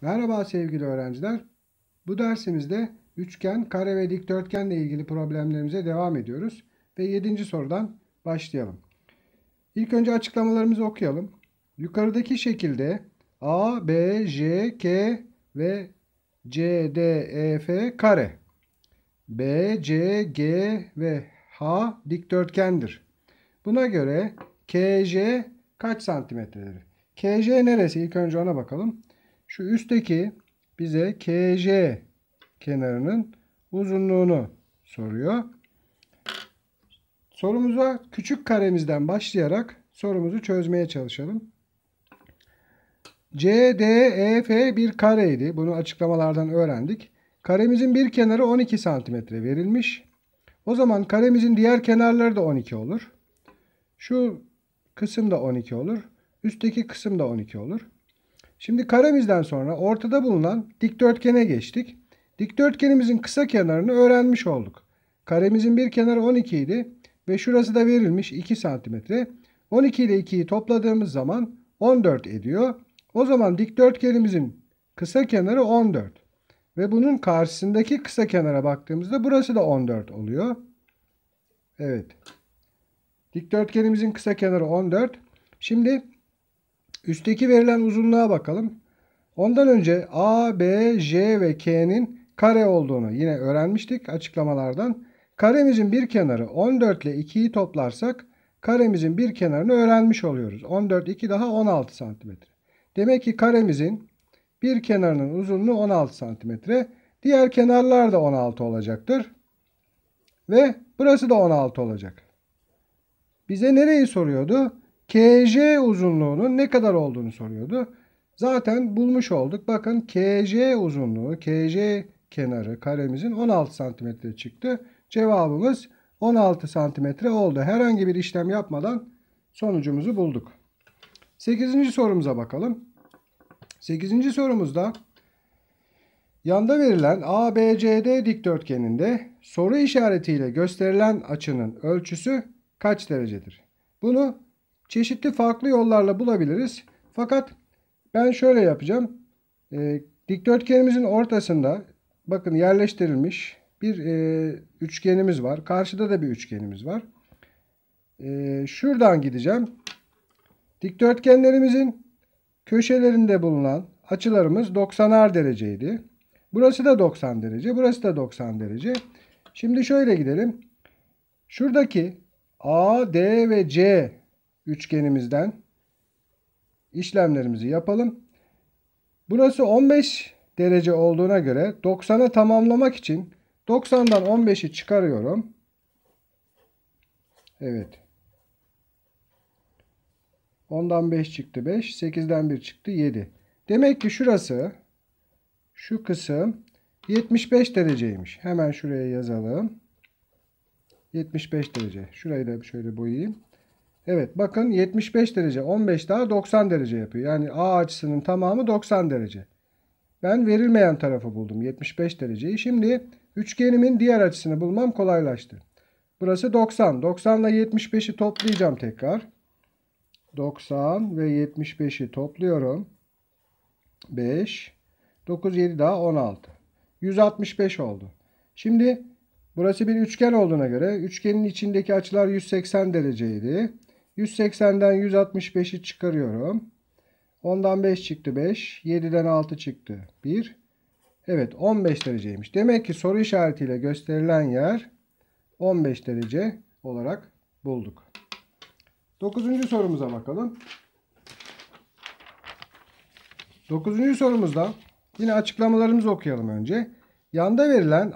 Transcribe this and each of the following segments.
Merhaba sevgili öğrenciler. Bu dersimizde üçgen, kare ve dikdörtgenle ilgili problemlerimize devam ediyoruz. Ve yedinci sorudan başlayalım. İlk önce açıklamalarımızı okuyalım. Yukarıdaki şekilde A, B, J, K ve C, D, E, F kare. B, C, G ve H dikdörtgendir. Buna göre KJ kaç santimetredir? KJ neresi? İlk önce ona bakalım. Şu üstteki bize KJ kenarının uzunluğunu soruyor. Sorumuza küçük karemizden başlayarak sorumuzu çözmeye çalışalım. CDEF bir kareydi. Bunu açıklamalardan öğrendik. Karemizin bir kenarı 12 santimetre verilmiş. O zaman karemizin diğer kenarları da 12 olur. Şu kısım da 12 olur. Üstteki kısım da 12 olur. Şimdi karemizden sonra ortada bulunan dikdörtgene geçtik. Dikdörtgenimizin kısa kenarını öğrenmiş olduk. Karemizin bir kenarı 12 idi ve şurası da verilmiş 2 cm. 12 ile 2'yi topladığımız zaman 14 ediyor. O zaman dikdörtgenimizin kısa kenarı 14. Ve bunun karşısındaki kısa kenara baktığımızda burası da 14 oluyor. Evet. Dikdörtgenimizin kısa kenarı 14. Şimdi Üstteki verilen uzunluğa bakalım. Ondan önce A, B, J ve K'nin kare olduğunu yine öğrenmiştik açıklamalardan. Karemizin bir kenarı 14 ile 2'yi toplarsak karemizin bir kenarını öğrenmiş oluyoruz. 14, 2 daha 16 santimetre. Demek ki karemizin bir kenarının uzunluğu 16 santimetre. Diğer kenarlar da 16 olacaktır. Ve burası da 16 olacak. Bize nereyi soruyordu? KJ uzunluğunun ne kadar olduğunu soruyordu. Zaten bulmuş olduk. Bakın KJ uzunluğu, KJ kenarı karemizin 16 santimetre çıktı. Cevabımız 16 santimetre oldu. Herhangi bir işlem yapmadan sonucumuzu bulduk. 8. sorumuza bakalım. 8. sorumuzda yanda verilen ABCD dikdörtgeninde soru işaretiyle gösterilen açının ölçüsü kaç derecedir? Bunu çeşitli farklı yollarla bulabiliriz. Fakat ben şöyle yapacağım. E, dikdörtgenimizin ortasında bakın yerleştirilmiş bir e, üçgenimiz var. Karşıda da bir üçgenimiz var. E, şuradan gideceğim. Dikdörtgenlerimizin köşelerinde bulunan açılarımız 90'ar dereceydi. Burası da 90 derece. Burası da 90 derece. Şimdi şöyle gidelim. Şuradaki A, D ve C üçgenimizden işlemlerimizi yapalım. Burası 15 derece olduğuna göre 90'a tamamlamak için 90'dan 15'i çıkarıyorum. Evet. 10'dan 5 çıktı 5. 8'den 1 çıktı 7. Demek ki şurası şu kısım 75 dereceymiş. Hemen şuraya yazalım. 75 derece. Şurayı da şöyle boyayayım. Evet bakın 75 derece 15 daha 90 derece yapıyor. Yani A açısının tamamı 90 derece. Ben verilmeyen tarafı buldum 75 dereceyi. Şimdi üçgenimin diğer açısını bulmam kolaylaştı. Burası 90. 90 ile 75'i toplayacağım tekrar. 90 ve 75'i topluyorum. 5, 9, 7 daha 16. 165 oldu. Şimdi burası bir üçgen olduğuna göre üçgenin içindeki açılar 180 dereceydi. 180'den 165'i çıkarıyorum. 10'dan 5 çıktı 5. 7'den 6 çıktı 1. Evet 15 dereceymiş. Demek ki soru işaretiyle gösterilen yer 15 derece olarak bulduk. 9. sorumuza bakalım. 9. sorumuzda yine açıklamalarımızı okuyalım önce. Yanda verilen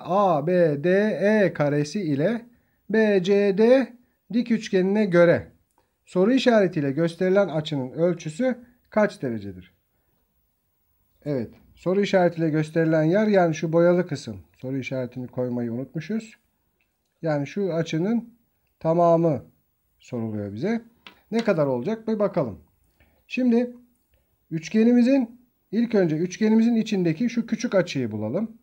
E karesi ile BCD dik üçgenine göre Soru işaretiyle gösterilen açının ölçüsü kaç derecedir? Evet. Soru işaretiyle gösterilen yer yani şu boyalı kısım. Soru işaretini koymayı unutmuşuz. Yani şu açının tamamı soruluyor bize. Ne kadar olacak bir bakalım. Şimdi üçgenimizin ilk önce üçgenimizin içindeki şu küçük açıyı bulalım.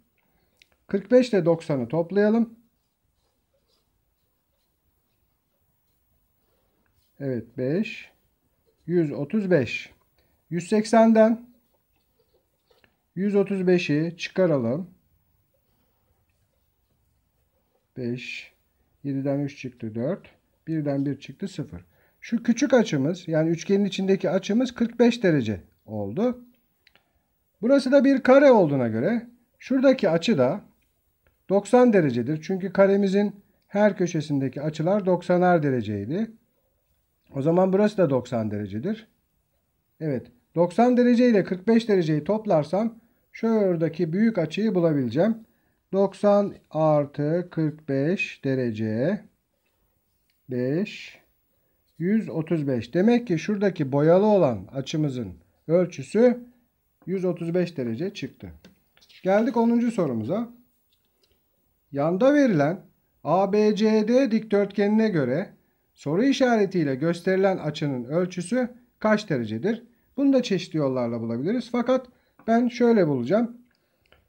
45 ile 90'ı toplayalım. Evet 5. 135. 180'den 135'i çıkaralım. 5. 7'den 3 çıktı 4. 1'den 1 çıktı 0. Şu küçük açımız yani üçgenin içindeki açımız 45 derece oldu. Burası da bir kare olduğuna göre şuradaki açı da 90 derecedir. Çünkü karemizin her köşesindeki açılar 90'ar dereceydi. O zaman burası da 90 derecedir. Evet 90 derece ile 45 dereceyi toplarsam şuradaki büyük açıyı bulabileceğim. 90 artı 45 derece 5 135. Demek ki şuradaki boyalı olan açımızın ölçüsü 135 derece çıktı. Geldik 10. sorumuza. Yanda verilen ABCD dikdörtgenine göre Soru işaretiyle gösterilen açının ölçüsü kaç derecedir? Bunu da çeşitli yollarla bulabiliriz. Fakat ben şöyle bulacağım.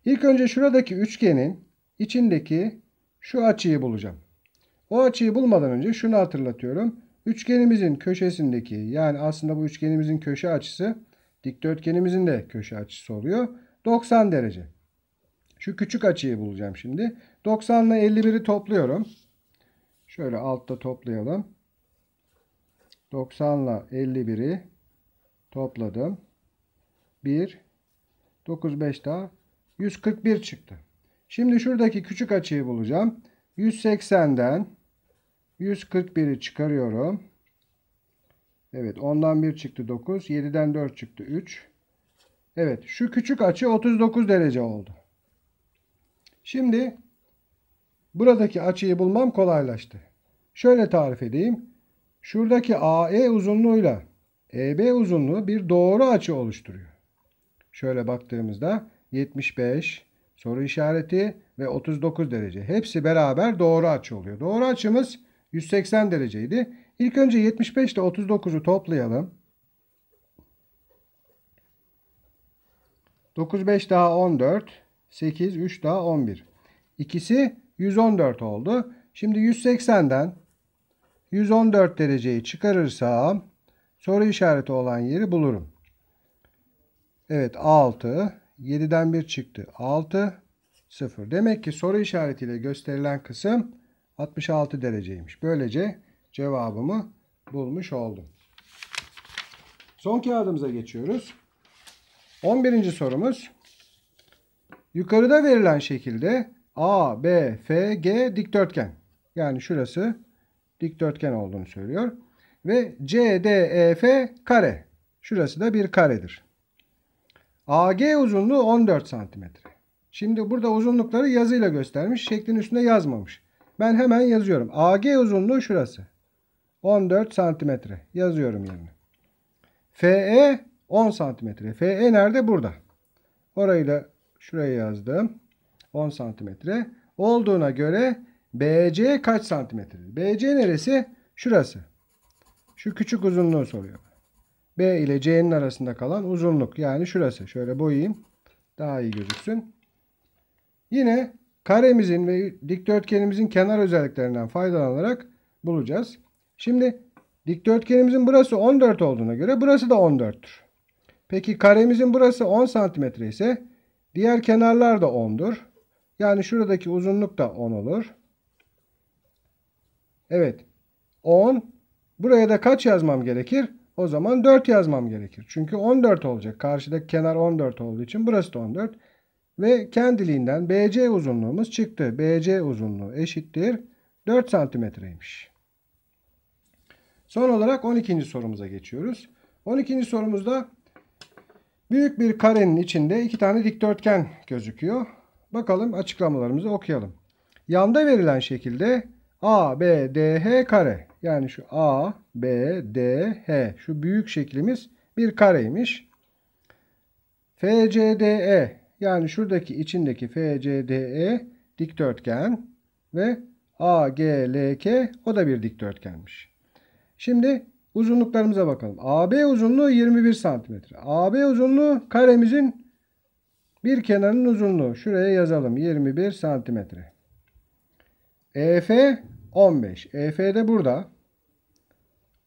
İlk önce şuradaki üçgenin içindeki şu açıyı bulacağım. O açıyı bulmadan önce şunu hatırlatıyorum. Üçgenimizin köşesindeki yani aslında bu üçgenimizin köşe açısı dikdörtgenimizin de köşe açısı oluyor. 90 derece. Şu küçük açıyı bulacağım şimdi. 90 ile 51'i topluyorum. Şöyle altta toplayalım. 90 ile 51'i topladım. 1 9 5 daha 141 çıktı. Şimdi şuradaki küçük açıyı bulacağım. 180'den 141'i çıkarıyorum. Evet 10'dan 1 çıktı 9. 7'den 4 çıktı 3. Evet şu küçük açı 39 derece oldu. Şimdi buradaki açıyı bulmam kolaylaştı. Şöyle tarif edeyim. Şuradaki AE uzunluğuyla EB uzunluğu bir doğru açı oluşturuyor. Şöyle baktığımızda 75 soru işareti ve 39 derece. Hepsi beraber doğru açı oluyor. Doğru açımız 180 dereceydi. İlk önce 75 ile 39'u toplayalım. 95 daha 14, 8 3 daha 11. İkisi 114 oldu. Şimdi 180'den 114 dereceyi çıkarırsam soru işareti olan yeri bulurum. Evet 6. 7'den 1 çıktı. 6. 0. Demek ki soru işaretiyle gösterilen kısım 66 dereceymiş. Böylece cevabımı bulmuş oldum. Son kağıdımıza geçiyoruz. 11. sorumuz. Yukarıda verilen şekilde A, B, F, G dikdörtgen. Yani şurası dikdörtgen olduğunu söylüyor. Ve CDEF kare. Şurası da bir karedir. AG uzunluğu 14 santimetre. Şimdi burada uzunlukları yazıyla göstermiş. Şeklin üstünde yazmamış. Ben hemen yazıyorum. AG uzunluğu şurası. 14 santimetre. Yazıyorum yerine. FE 10 santimetre. FE nerede? Burada. Orayı da şuraya yazdım. 10 santimetre. Olduğuna göre BC kaç santimetredir? BC neresi? Şurası. Şu küçük uzunluğu soruyor. B ile C'nin arasında kalan uzunluk. Yani şurası. Şöyle boyayayım. Daha iyi gözüksün. Yine karemizin ve dikdörtgenimizin kenar özelliklerinden faydalanarak bulacağız. Şimdi dikdörtgenimizin burası 14 olduğuna göre burası da 14'tür. Peki karemizin burası 10 santimetre ise diğer kenarlar da 10'dur. Yani şuradaki uzunluk da 10 olur. Evet. 10. Buraya da kaç yazmam gerekir? O zaman 4 yazmam gerekir. Çünkü 14 olacak. Karşıdaki kenar 14 olduğu için burası da 14. Ve kendiliğinden BC uzunluğumuz çıktı. BC uzunluğu eşittir 4 santimetreymiş. Son olarak 12. sorumuza geçiyoruz. 12. sorumuzda büyük bir karenin içinde iki tane dikdörtgen gözüküyor. Bakalım açıklamalarımızı okuyalım. Yanda verilen şekilde A, B, D, H kare. Yani şu A, B, D, H. Şu büyük şeklimiz bir kareymiş. F, C, D, E. Yani şuradaki içindeki F, C, D, E dikdörtgen ve A, G, L, K o da bir dikdörtgenmiş. Şimdi uzunluklarımıza bakalım. AB uzunluğu 21 santimetre. AB uzunluğu karemizin bir kenarının uzunluğu. Şuraya yazalım 21 santimetre. EF 15. EF de burada.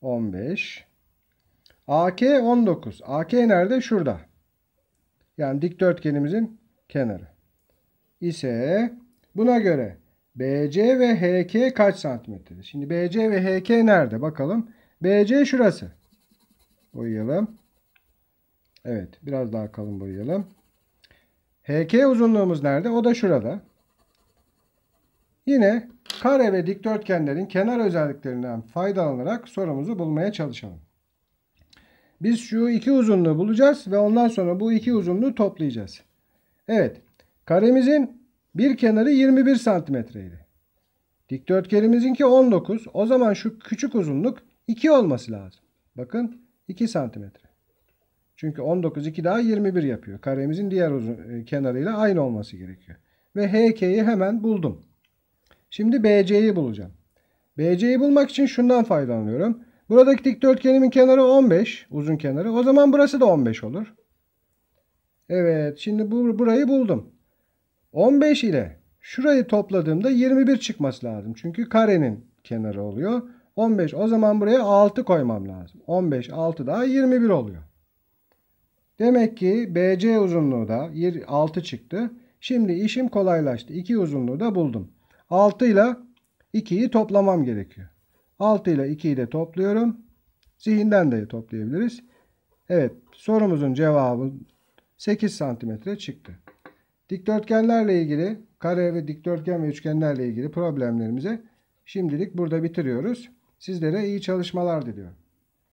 15. AK 19. AK nerede? Şurada. Yani dikdörtgenimizin kenarı. İse buna göre BC ve HK kaç santimetredir? Şimdi BC ve HK nerede? Bakalım. BC şurası. Boyayalım. Evet. Biraz daha kalın boyayalım. HK uzunluğumuz nerede? O da şurada. Yine kare ve dikdörtgenlerin kenar özelliklerinden faydalanarak sorumuzu bulmaya çalışalım. Biz şu iki uzunluğu bulacağız ve ondan sonra bu iki uzunluğu toplayacağız. Evet. Karemizin bir kenarı 21 santimetreydi. Dikdörtgenimizinki 19. O zaman şu küçük uzunluk 2 olması lazım. Bakın 2 santimetre. Çünkü 19 2 daha 21 yapıyor. Karemizin diğer uzun, e, kenarıyla aynı olması gerekiyor. Ve HK'yi hemen buldum. Şimdi BC'yi bulacağım. BC'yi bulmak için şundan faydalanıyorum. Buradaki dikdörtgenimin kenarı 15. Uzun kenarı. O zaman burası da 15 olur. Evet. Şimdi bu, burayı buldum. 15 ile şurayı topladığımda 21 çıkması lazım. Çünkü karenin kenarı oluyor. 15. O zaman buraya 6 koymam lazım. 15, 6 daha 21 oluyor. Demek ki BC uzunluğu da 6 çıktı. Şimdi işim kolaylaştı. 2 uzunluğu da buldum. 6 ile 2'yi toplamam gerekiyor. 6 ile 2'yi de topluyorum. Zihinden de toplayabiliriz. Evet sorumuzun cevabı 8 santimetre çıktı. Dikdörtgenlerle ilgili kare ve dikdörtgen ve üçgenlerle ilgili problemlerimize şimdilik burada bitiriyoruz. Sizlere iyi çalışmalar diliyorum.